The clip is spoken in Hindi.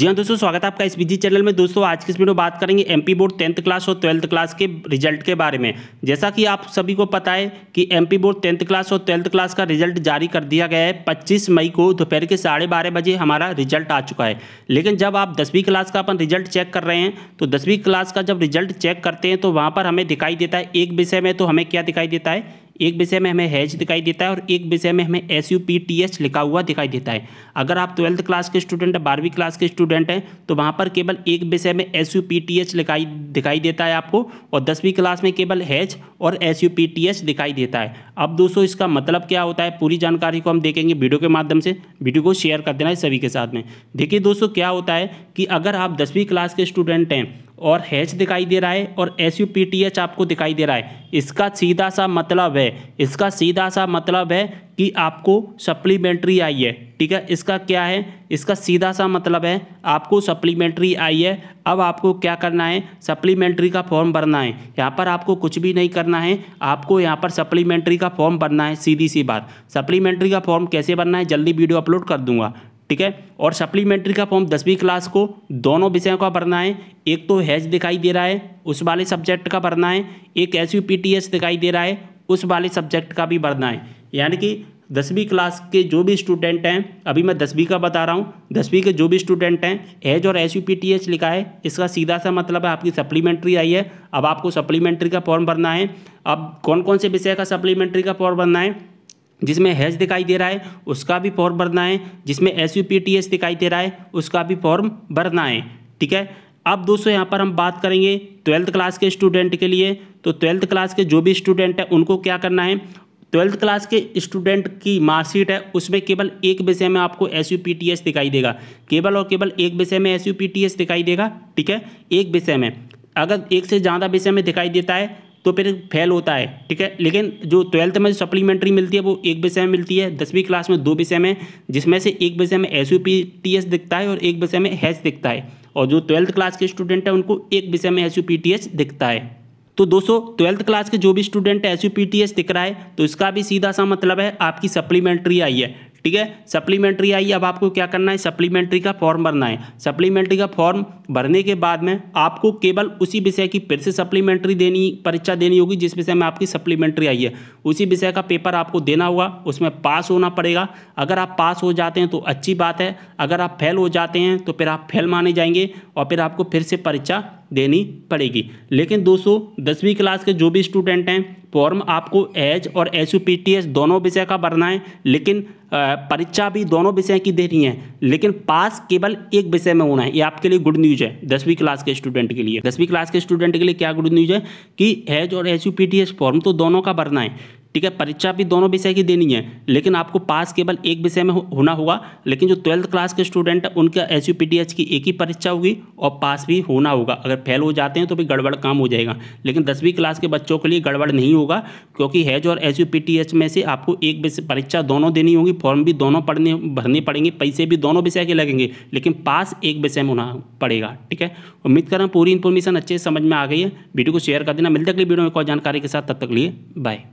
जी हाँ दोस्तों स्वागत है आपका इस बीजी चैनल में दोस्तों आज की इस वीडियो बात करेंगे एमपी बोर्ड टेंथ क्लास और ट्वेल्थ क्लास के रिजल्ट के बारे में जैसा कि आप सभी को पता है कि एमपी बोर्ड टेंथ क्लास और ट्वेल्थ क्लास का रिजल्ट जारी कर दिया गया है पच्चीस मई को दोपहर के साढ़े बारह बजे हमारा रिजल्ट आ चुका है लेकिन जब आप दसवीं क्लास का अपन रिजल्ट चेक कर रहे हैं तो दसवीं क्लास का जब रिजल्ट चेक करते हैं तो वहाँ पर हमें दिखाई देता है एक विषय में तो हमें क्या दिखाई देता है एक विषय में हमें हैज दिखाई देता है और एक विषय में हमें S U P T H लिखा हुआ दिखाई देता है अगर आप ट्वेल्थ क्लास के स्टूडेंट हैं बारहवीं क्लास के स्टूडेंट हैं तो वहाँ पर केवल एक विषय में S U P T H लिखाई दिखाई देता है आपको और दसवीं क्लास में केवल हैज और S U P T H दिखाई देता है अब दोस्तों इसका मतलब क्या होता है पूरी जानकारी को हम देखेंगे वीडियो के माध्यम से वीडियो को शेयर कर देना है सभी के साथ में देखिए दोस्तों क्या होता है कि अगर आप दसवीं क्लास के स्टूडेंट हैं और हैच दिखाई दे रहा है और S U P T H आपको दिखाई दे रहा है इसका सीधा सा मतलब है इसका सीधा सा मतलब है कि आपको सप्लीमेंट्री आई है ठीक है इसका क्या है इसका सीधा सा मतलब है आपको सप्लीमेंट्री आई है अब आपको क्या करना है सप्लीमेंट्री का फॉर्म भरना है यहाँ पर आपको कुछ भी नहीं करना है आपको यहाँ पर सप्लीमेंट्री का फॉर्म भरना है सीधी सी बात सप्लीमेंट्री का फॉर्म कैसे भरना है जल्दी वीडियो अपलोड कर दूंगा ठीक है और सप्लीमेंट्री का फॉर्म दसवीं क्लास को दोनों विषयों का भरना है एक तो हैज दिखाई दे रहा है उस वाले सब्जेक्ट का भरना है एक एस दिखाई दे रहा है उस वाले सब्जेक्ट का भी भरना है यानी कि दसवीं क्लास के जो भी स्टूडेंट हैं अभी मैं दसवीं का बता रहा हूँ दसवीं के जो भी स्टूडेंट हैं एज और एस लिखा है इसका सीधा सा मतलब है आपकी सप्लीमेंट्री आई है अब आपको सप्लीमेंट्री का फॉर्म भरना है अब कौन कौन से विषय का सप्लीमेंट्री का फॉर्म भरना है जिसमें हैज दिखाई दे रहा है उसका भी फॉर्म भरना है जिसमें S U P T S दिखाई दे रहा है उसका भी फॉर्म भरना है ठीक है अब दोस्तों यहाँ पर हम बात करेंगे ट्वेल्थ क्लास के स्टूडेंट के लिए तो ट्वेल्थ क्लास के जो भी स्टूडेंट है उनको क्या करना है ट्वेल्थ क्लास के स्टूडेंट की मार्कशीट है उसमें केवल एक विषय में आपको S U P T S दिखाई देगा केवल और केवल एक विषय में S U P T S दिखाई देगा ठीक है एक विषय में अगर एक से ज़्यादा विषय में दिखाई देता है तो फिर फेल होता है ठीक है लेकिन जो ट्वेल्थ में सप्लीमेंट्री मिलती है वो एक विषय में मिलती है दसवीं क्लास में दो विषय में जिसमें से एक विषय में एस दिखता है और एक विषय में हैच दिखता है और जो ट्वेल्थ क्लास के स्टूडेंट हैं उनको एक विषय में एस दिखता है तो दोस्तों ट्वेल्थ क्लास के जो भी स्टूडेंट एस दिख रहा है तो इसका भी सीधा सा मतलब है आपकी सप्लीमेंट्री आई है ठीक है सप्लीमेंट्री आई अब आपको क्या करना है सप्लीमेंट्री का फॉर्म भरना है सप्लीमेंट्री का फॉर्म भरने के बाद में आपको केवल उसी विषय की फिर से सप्लीमेंट्री देनी परीक्षा देनी होगी जिस विषय में आपकी सप्लीमेंट्री आई है उसी विषय का पेपर आपको देना होगा उसमें पास होना पड़ेगा अगर आप पास हो जाते हैं तो अच्छी बात है अगर आप फेल हो जाते हैं तो फिर आप फेल माने जाएंगे और फिर आपको फिर से परीक्षा देनी पड़ेगी लेकिन दोस्तों दसवीं क्लास के जो भी स्टूडेंट हैं फॉर्म आपको एज और एस दोनों विषय का भरना है लेकिन परीक्षा भी दोनों विषय की देनी है लेकिन पास केवल एक विषय में होना है ये आपके लिए गुड न्यूज़ है दसवीं क्लास के स्टूडेंट के लिए दसवीं क्लास के स्टूडेंट के लिए क्या गुड न्यूज़ है कि एज और एस फॉर्म तो दोनों का भरना है ठीक है परीक्षा भी दोनों विषय की देनी है लेकिन आपको पास केवल एक विषय में होना होगा लेकिन जो ट्वेल्थ क्लास के स्टूडेंट है उनका एस की एक ही परीक्षा होगी और पास भी होना होगा अगर फेल हो जाते हैं तो भी गड़बड़ काम हो जाएगा लेकिन दसवीं क्लास के बच्चों के लिए गड़बड़ नहीं होगा क्योंकि हैज और एस में से आपको एक विषय परीक्षा दोनों देनी होगी फॉर्म भी दोनों पढ़ने भरने पड़ेंगे पैसे भी दोनों विषय के लगेंगे लेकिन पास एक विषय में होना पड़ेगा ठीक है उम्मीद कर रहा हूँ पूरी इन्फॉर्मेशन अच्छे से समझ में आ गई है वीडियो को शेयर कर देना मिलते अगली वीडियो में कोई जानकारी के साथ तब तक लिए बाय